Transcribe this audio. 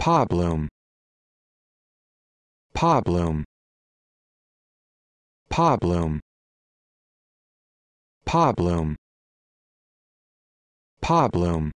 Pablum. Pablum. Pablum. Pablum. Pablum.